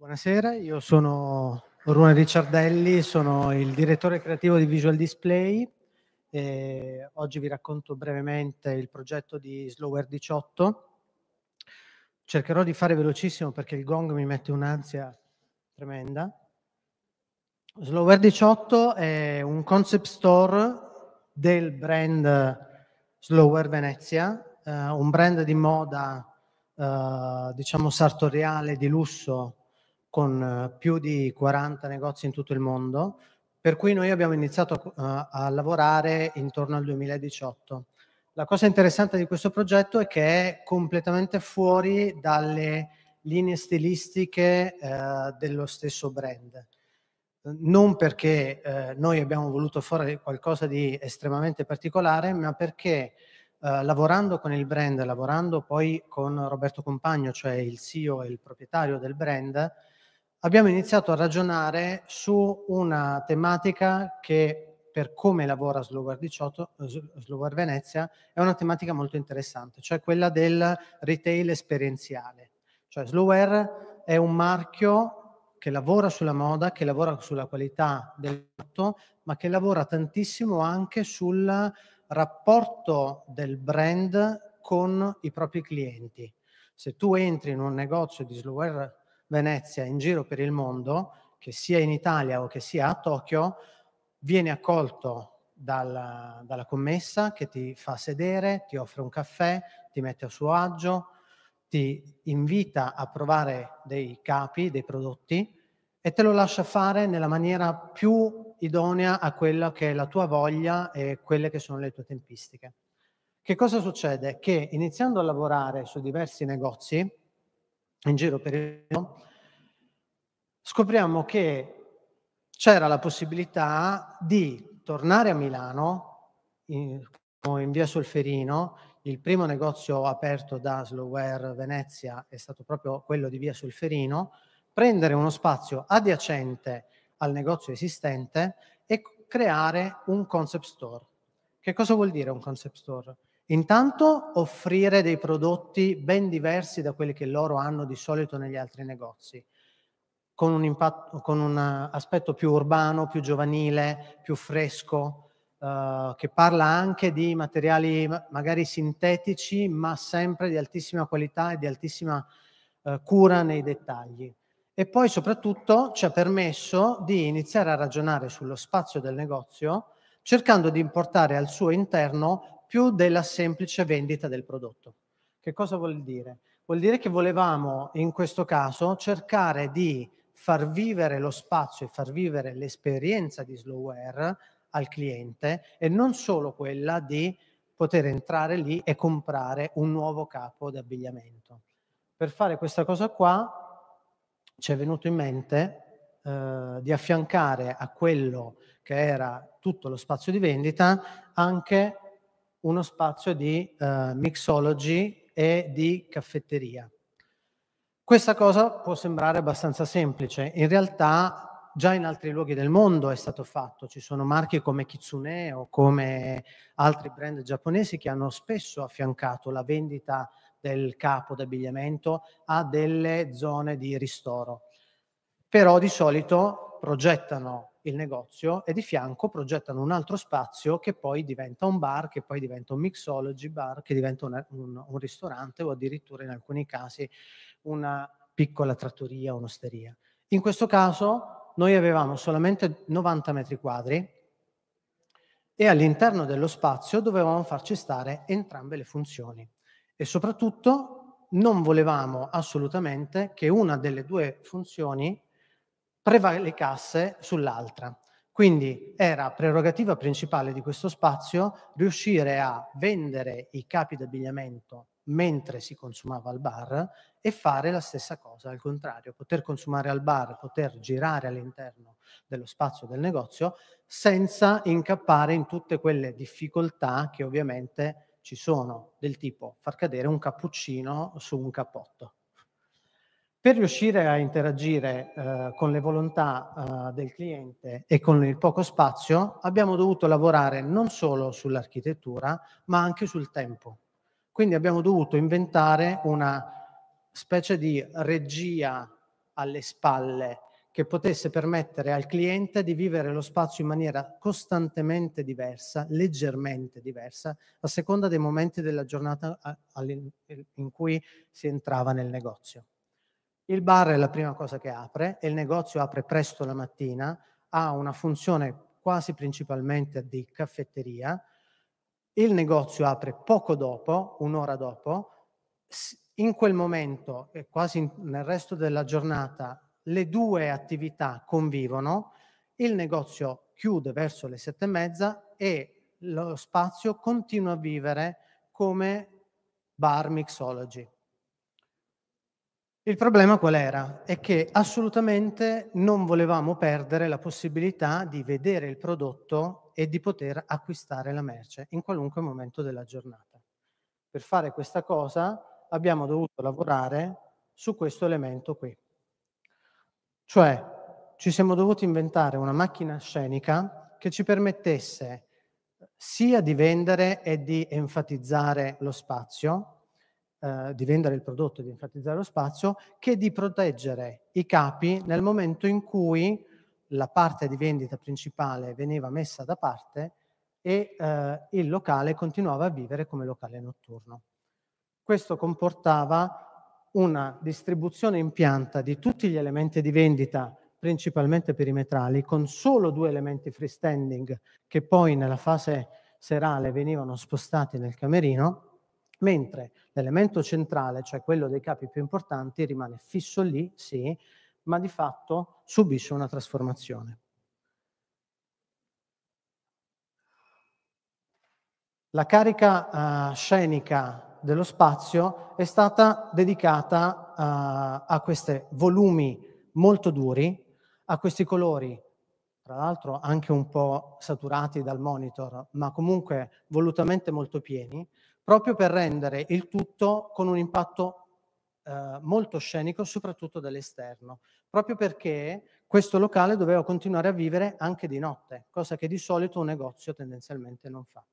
Buonasera, io sono Rune Ricciardelli, sono il direttore creativo di Visual Display. E oggi vi racconto brevemente il progetto di Slower 18. Cercherò di fare velocissimo perché il gong mi mette un'ansia tremenda. Slower 18 è un concept store del brand Slower Venezia, eh, un brand di moda, eh, diciamo sartoriale, di lusso, con eh, più di 40 negozi in tutto il mondo, per cui noi abbiamo iniziato a, a lavorare intorno al 2018. La cosa interessante di questo progetto è che è completamente fuori dalle linee stilistiche eh, dello stesso brand. Non perché eh, noi abbiamo voluto fare qualcosa di estremamente particolare, ma perché eh, lavorando con il brand, lavorando poi con Roberto Compagno, cioè il CEO e il proprietario del brand, abbiamo iniziato a ragionare su una tematica che per come lavora Slower, 18, Slower Venezia è una tematica molto interessante, cioè quella del retail esperienziale. Cioè Slower è un marchio che lavora sulla moda, che lavora sulla qualità del prodotto, ma che lavora tantissimo anche sul rapporto del brand con i propri clienti. Se tu entri in un negozio di Slower Venezia in giro per il mondo, che sia in Italia o che sia a Tokyo, viene accolto dalla, dalla commessa che ti fa sedere, ti offre un caffè, ti mette a suo agio, ti invita a provare dei capi, dei prodotti e te lo lascia fare nella maniera più idonea a quella che è la tua voglia e quelle che sono le tue tempistiche. Che cosa succede? Che iniziando a lavorare su diversi negozi, in giro per il mondo, scopriamo che c'era la possibilità di tornare a Milano, in, in via Solferino, il primo negozio aperto da Slowware Venezia è stato proprio quello di via Solferino, prendere uno spazio adiacente al negozio esistente e creare un concept store. Che cosa vuol dire un concept store? Intanto offrire dei prodotti ben diversi da quelli che loro hanno di solito negli altri negozi, con un, impatto, con un eh, aspetto più urbano, più giovanile, più fresco, eh, che parla anche di materiali magari sintetici, ma sempre di altissima qualità e di altissima eh, cura nei dettagli. E poi soprattutto ci ha permesso di iniziare a ragionare sullo spazio del negozio cercando di importare al suo interno più della semplice vendita del prodotto. Che cosa vuol dire? Vuol dire che volevamo in questo caso cercare di far vivere lo spazio e far vivere l'esperienza di slowware al cliente e non solo quella di poter entrare lì e comprare un nuovo capo d'abbigliamento. Per fare questa cosa qua ci è venuto in mente eh, di affiancare a quello che era tutto lo spazio di vendita anche uno spazio di eh, mixology e di caffetteria. Questa cosa può sembrare abbastanza semplice, in realtà già in altri luoghi del mondo è stato fatto, ci sono marchi come Kitsune o come altri brand giapponesi che hanno spesso affiancato la vendita del capo d'abbigliamento a delle zone di ristoro, però di solito progettano il negozio e di fianco progettano un altro spazio che poi diventa un bar, che poi diventa un mixology bar, che diventa un, un, un ristorante o addirittura in alcuni casi una piccola trattoria, un'osteria. In questo caso noi avevamo solamente 90 metri quadri e all'interno dello spazio dovevamo farci stare entrambe le funzioni e soprattutto non volevamo assolutamente che una delle due funzioni prevalecasse sull'altra. Quindi era prerogativa principale di questo spazio riuscire a vendere i capi d'abbigliamento mentre si consumava al bar e fare la stessa cosa al contrario, poter consumare al bar, poter girare all'interno dello spazio del negozio senza incappare in tutte quelle difficoltà che ovviamente ci sono, del tipo far cadere un cappuccino su un cappotto. Per riuscire a interagire eh, con le volontà eh, del cliente e con il poco spazio, abbiamo dovuto lavorare non solo sull'architettura, ma anche sul tempo. Quindi abbiamo dovuto inventare una specie di regia alle spalle che potesse permettere al cliente di vivere lo spazio in maniera costantemente diversa, leggermente diversa, a seconda dei momenti della giornata in cui si entrava nel negozio. Il bar è la prima cosa che apre e il negozio apre presto la mattina, ha una funzione quasi principalmente di caffetteria. Il negozio apre poco dopo, un'ora dopo. In quel momento e quasi nel resto della giornata le due attività convivono, il negozio chiude verso le sette e mezza e lo spazio continua a vivere come bar mixology. Il problema qual era? È che assolutamente non volevamo perdere la possibilità di vedere il prodotto e di poter acquistare la merce in qualunque momento della giornata. Per fare questa cosa abbiamo dovuto lavorare su questo elemento qui. Cioè, ci siamo dovuti inventare una macchina scenica che ci permettesse sia di vendere e di enfatizzare lo spazio, eh, di vendere il prodotto e di enfatizzare lo spazio, che di proteggere i capi nel momento in cui la parte di vendita principale veniva messa da parte e eh, il locale continuava a vivere come locale notturno. Questo comportava una distribuzione in pianta di tutti gli elementi di vendita, principalmente perimetrali, con solo due elementi freestanding che poi nella fase serale venivano spostati nel camerino mentre l'elemento centrale, cioè quello dei capi più importanti, rimane fisso lì, sì, ma di fatto subisce una trasformazione. La carica uh, scenica dello spazio è stata dedicata uh, a questi volumi molto duri, a questi colori, tra l'altro anche un po' saturati dal monitor, ma comunque volutamente molto pieni, proprio per rendere il tutto con un impatto eh, molto scenico, soprattutto dall'esterno, proprio perché questo locale doveva continuare a vivere anche di notte, cosa che di solito un negozio tendenzialmente non fa.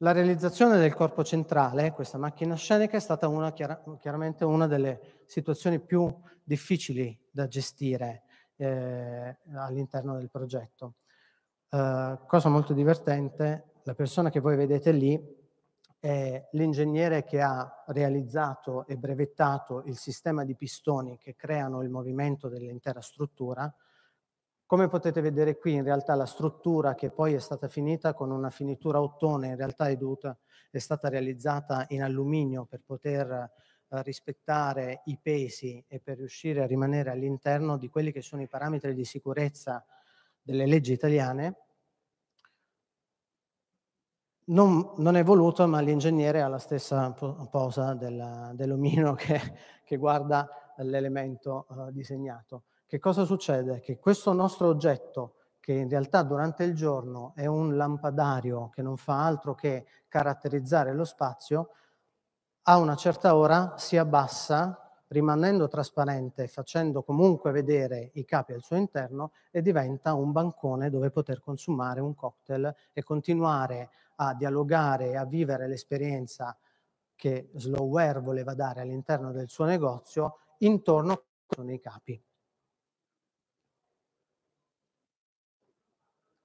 La realizzazione del corpo centrale, questa macchina scenica, è stata una, chiaramente una delle situazioni più difficili da gestire eh, all'interno del progetto. Eh, cosa molto divertente, la persona che voi vedete lì è l'ingegnere che ha realizzato e brevettato il sistema di pistoni che creano il movimento dell'intera struttura. Come potete vedere qui, in realtà la struttura che poi è stata finita con una finitura ottone, in realtà è, dovuta, è stata realizzata in alluminio per poter eh, rispettare i pesi e per riuscire a rimanere all'interno di quelli che sono i parametri di sicurezza delle leggi italiane non, non, è voluto, ma l'ingegnere ha la stessa posa del, dell'omino che, che, guarda l'elemento eh, disegnato. Che cosa succede? Che questo nostro oggetto, che in realtà durante il giorno è un lampadario che non fa altro che caratterizzare lo spazio, a una certa ora si abbassa, rimanendo trasparente, facendo comunque vedere i capi al suo interno e diventa un bancone dove poter consumare un cocktail e continuare a a dialogare e a vivere l'esperienza che Slowware voleva dare all'interno del suo negozio intorno ai capi.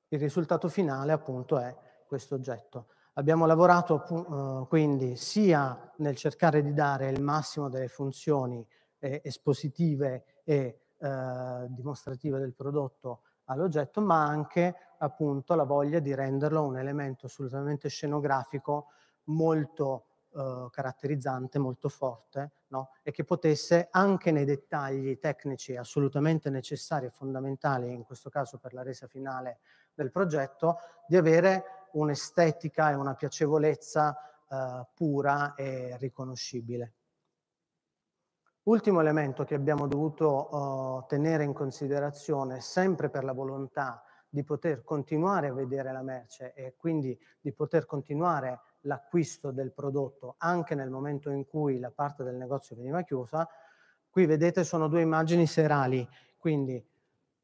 Il risultato finale appunto è questo oggetto. Abbiamo lavorato eh, quindi sia nel cercare di dare il massimo delle funzioni eh, espositive e eh, dimostrative del prodotto all'oggetto, ma anche appunto la voglia di renderlo un elemento assolutamente scenografico molto eh, caratterizzante, molto forte, no? e che potesse anche nei dettagli tecnici assolutamente necessari e fondamentali, in questo caso per la resa finale del progetto, di avere un'estetica e una piacevolezza eh, pura e riconoscibile. Ultimo elemento che abbiamo dovuto uh, tenere in considerazione, sempre per la volontà di poter continuare a vedere la merce e quindi di poter continuare l'acquisto del prodotto anche nel momento in cui la parte del negozio veniva chiusa, qui vedete sono due immagini serali, quindi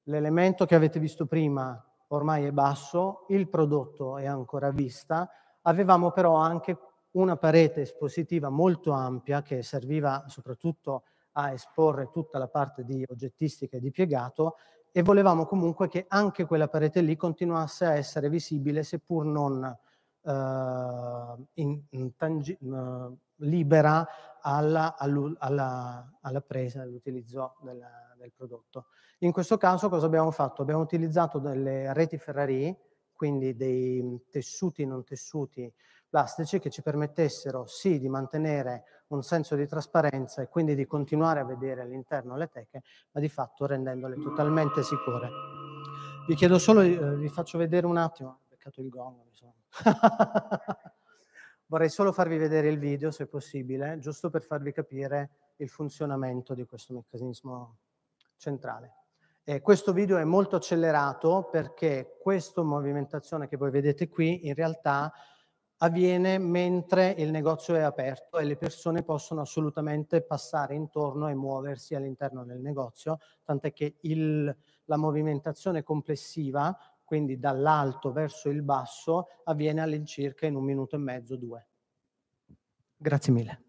l'elemento che avete visto prima ormai è basso, il prodotto è ancora vista, avevamo però anche una parete espositiva molto ampia che serviva soprattutto a esporre tutta la parte di oggettistica e di piegato e volevamo comunque che anche quella parete lì continuasse a essere visibile seppur non eh, in, in tangi- eh, libera alla, alla, alla presa, all'utilizzo del, del, prodotto. In questo caso cosa abbiamo fatto? Abbiamo utilizzato delle reti Ferrari, quindi dei tessuti non tessuti plastici che ci permettessero sì di mantenere un senso di trasparenza e quindi di continuare a vedere all'interno le teche, ma di fatto rendendole totalmente sicure. Vi chiedo solo, eh, vi faccio vedere un attimo, ho beccato il gong, Vorrei solo farvi vedere il video, se possibile, giusto per farvi capire il funzionamento di questo meccanismo centrale. Eh, questo video è molto accelerato perché questa movimentazione che voi vedete qui in realtà avviene mentre il negozio è aperto e le persone possono assolutamente passare intorno e muoversi all'interno del negozio, tant'è che il, la movimentazione complessiva, quindi dall'alto verso il basso, avviene all'incirca in un minuto e mezzo, due. Grazie mille.